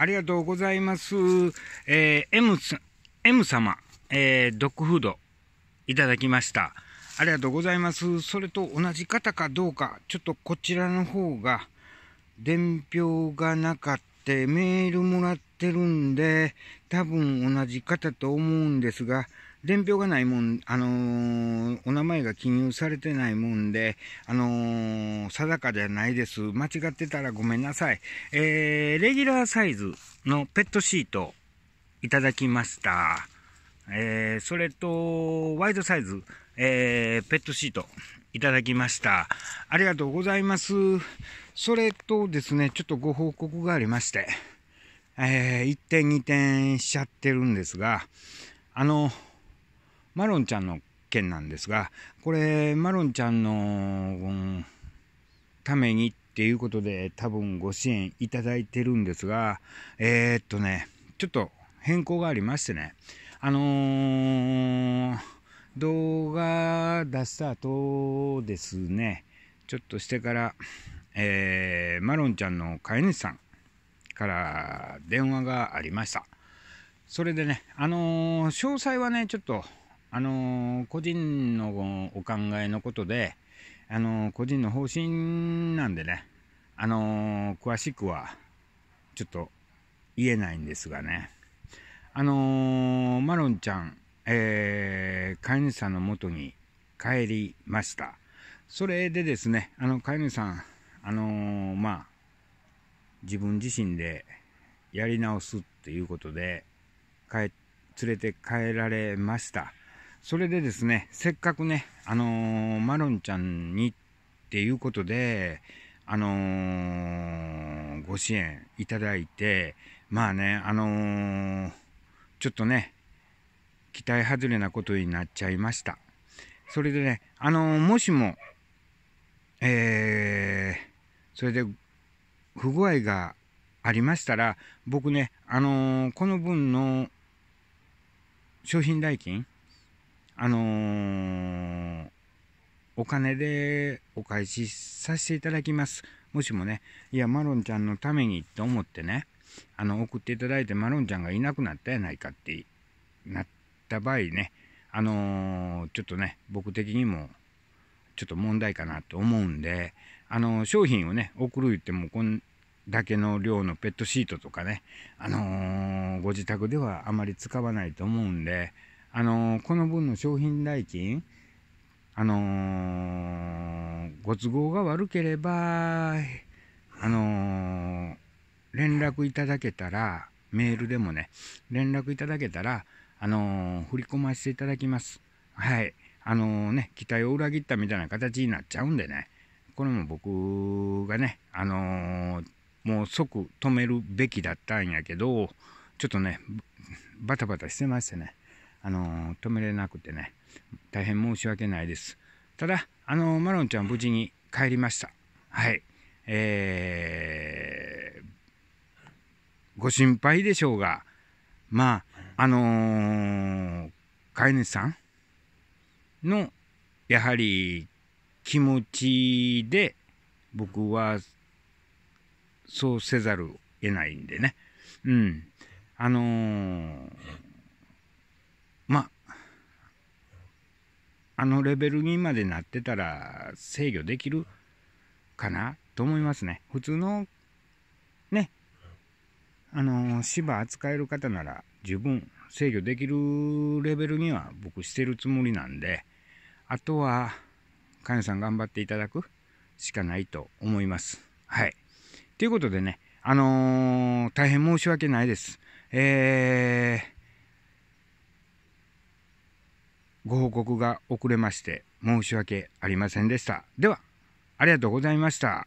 ありがとうございます。えー、M, M 様、えー、ドッグフードいただきました。ありがとうございます。それと同じ方かどうか、ちょっとこちらの方が、伝票がなかった、メールもらってるんで、多分同じ方と思うんですが、伝票がないもん、あのー、お名前が記入されてないもんで、あのー、定かじゃないです。間違ってたらごめんなさい。えー、レギュラーサイズのペットシートいただきました。えー、それと、ワイドサイズ、えー、ペットシートいただきました。ありがとうございます。それとですね、ちょっとご報告がありまして、えー、1点2点しちゃってるんですが、あの、マロンちゃんの件なんですがこれマロンちゃんの、うん、ためにっていうことで多分ご支援いただいてるんですがえー、っとねちょっと変更がありましてねあのー、動画出した後ですねちょっとしてから、えー、マロンちゃんの飼い主さんから電話がありました。それでね、あのー、詳細はね、ちょっとあの個人のお考えのことで、あの個人の方針なんでね、あの詳しくはちょっと言えないんですがね、あのマロンちゃん、えー、飼い主さんのもとに帰りました。それでですね、あの飼い主さん、あのまあ、自分自身でやり直すっていうことで、連れて帰られました。それでですね、せっかくね、あのー、マロンちゃんにっていうことで、あのー、ご支援いただいて、まあね、あのー、ちょっとね、期待外れなことになっちゃいました。それでね、あのもしも、えそれで不具合がありましたら、僕ね、あのこの分の商品代金、あのー、お金でお返しさせていただきます。もしもね、いや、マロンちゃんのためにと思ってね、あの、送っていただいてマロンちゃんがいなくなったやないかってなった場合ね、あのー、ちょっとね、僕的にも、ちょっと問題かなと思うんで、あのー、商品をね、送る言っても、こんだけの量のペットシートとかね、あのー、ご自宅ではあまり使わないと思うんで、あのー、この分の商品代金、あのー、ご都合が悪ければ、あの連絡いただけたら、メールでもね、連絡いただけたら、あの振り込ませていただきます。はい。あのね、期待を裏切ったみたいな形になっちゃうんでね、これも僕がね、あのもう即止めるべきだったんやけど、ちょっとね、バタバタしてましてね。あの止めれなくてね、大変申し訳ないです。ただ、あのマロンちゃん無事に帰りました。はい。えー、ご心配でしょうが、まあ、あのー、飼い主さんの、やはり気持ちで、僕は、そうせざるを得ないんでね。うん。あのーまああのレベルにまでなってたら制御できるかなと思いますね普通のねあの芝扱える方なら十分制御できるレベルには僕してるつもりなんであとは患者さん頑張っていただくしかないと思います。はい。ということでね、あのー、大変申し訳ないです。えーご報告が遅れまして申し訳ありませんでした。では、ありがとうございました。